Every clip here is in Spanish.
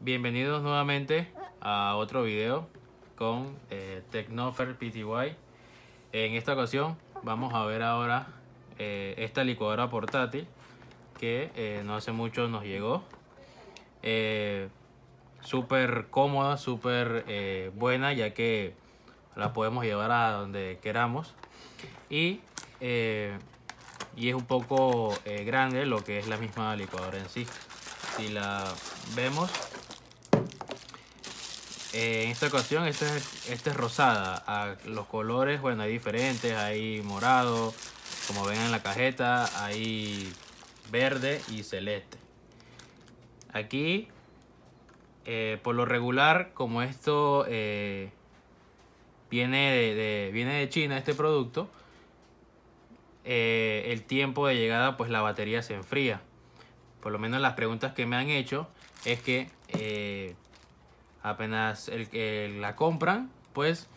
Bienvenidos nuevamente a otro video con Tecnofer eh, Technofer PTY. En esta ocasión vamos a ver ahora eh, esta licuadora portátil que eh, no hace mucho nos llegó. súper cómoda, súper buena ya que la podemos llevar a donde queramos. Y, y es un poco grande lo que es la misma licuadora en sí. Si la vemos eh, en esta ocasión, esta es, rosada. los colores, bueno, hay diferentes. Hay morado, como ven en la cajeta. Hay verde y celeste. Aquí, eh, por lo regular, como esto eh, viene, de, viene de China, este producto, el tiempo de llegada, pues la batería se enfría. Por lo menos las preguntas que me han hecho es que apenas el, que la compran, pues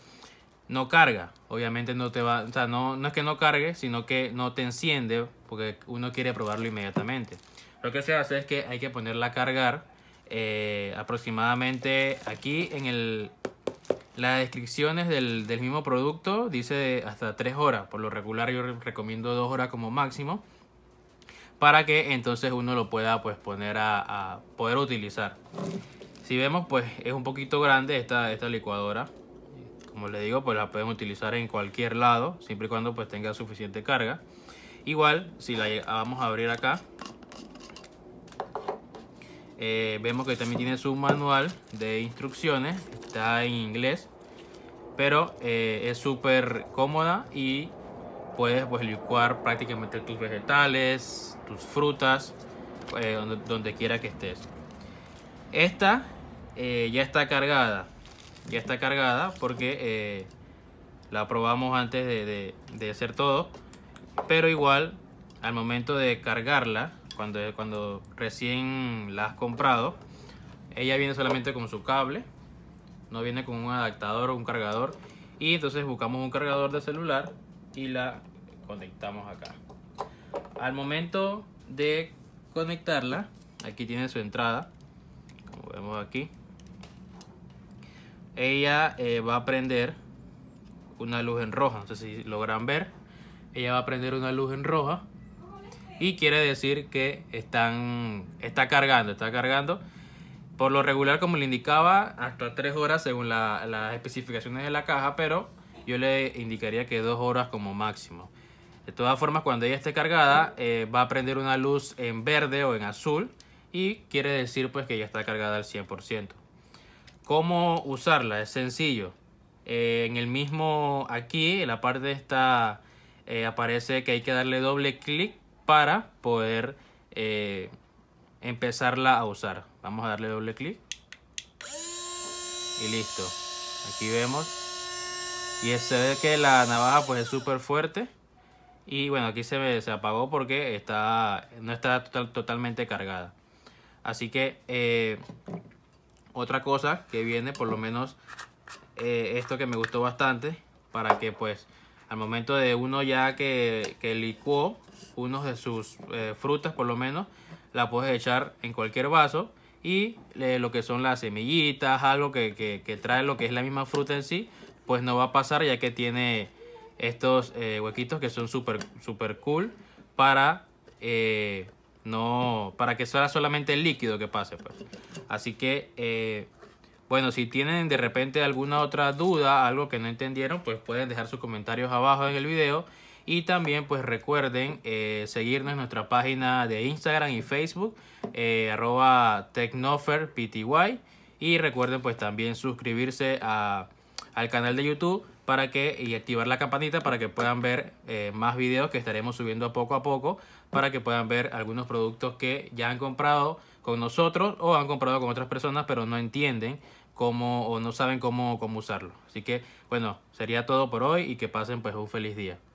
no carga. Obviamente no te va, o sea, no, no es que no cargue, sino que no te enciende porque uno quiere probarlo inmediatamente. Lo que se hace es que hay que ponerla a cargar eh, aproximadamente aquí en el, las descripciones del, del, mismo producto dice hasta 3 horas. Por lo regular yo recomiendo 2 horas como máximo. Para que entonces uno lo pueda pues poner a poder utilizar. Si vemos, pues es un poquito grande esta, esta licuadora. Como les digo, pues la pueden utilizar en cualquier lado, siempre y cuando pues tenga suficiente carga. Igual, si la vamos a abrir acá, eh, vemos que también tiene su manual de instrucciones, está en inglés, pero eh, es súper cómoda y puedes pues licuar prácticamente tus vegetales, tus frutas, eh, donde quiera que estés. Esta eh, ya está cargada. Ya está cargada porque eh, la probamos antes de, hacer todo. Pero igual, al momento de cargarla, cuando, cuando recién la has comprado, ella viene solamente con su cable. No viene con un adaptador o un cargador. Y entonces buscamos un cargador de celular y la conectamos acá. Al momento de conectarla, aquí tiene su entrada vemos aquí. Ella eh, va a prender una luz en roja. No sé si logran ver. Ella va a prender una luz en roja. Y quiere decir que están, está cargando, está cargando. Por lo regular, como le indicaba, hasta 3 horas según las especificaciones de la caja, pero yo le indicaría que 2 horas como máximo. De todas formas, cuando ella esté cargada, eh, va a prender una luz en verde o en azul y quiere decir pues que ya está cargada al 100%. ¿Cómo usarla? Es sencillo. Eh, en el mismo aquí, en la parte de esta, eh, aparece que hay que darle doble clic para poder eh, empezarla a usar. Vamos a darle doble clic. Y listo. Aquí vemos. Y se ve que la navaja pues es súper fuerte. Y bueno, aquí se, me, se apagó porque está, no está totalmente cargada. Así que eh, otra cosa que viene, por lo menos eh, esto que me gustó bastante, para que pues al momento de uno ya que, que licuó unos de sus eh, frutas por lo menos, la puedes echar en cualquier vaso y lo que son las semillitas, algo que, que, trae lo que es la misma fruta en sí, pues no va a pasar ya que tiene estos huequitos que son súper super cool para... No, para que sea solamente el líquido que pase. Pues. Así que, eh, bueno, si tienen de repente alguna otra duda, algo que no entendieron, pues pueden dejar sus comentarios abajo en el video. Y también pues recuerden eh, seguirnos en nuestra página de Instagram y Facebook, eh, arroba TechnoferPTY. Y recuerden pues también suscribirse al canal de YouTube para que y activar la campanita para que puedan ver eh, más videos que estaremos subiendo poco a poco para que puedan ver algunos productos que ya han comprado con nosotros o han comprado con otras personas pero no entienden cómo o no saben cómo, cómo usarlo. Así que bueno, sería todo por hoy y que pasen pues un feliz día.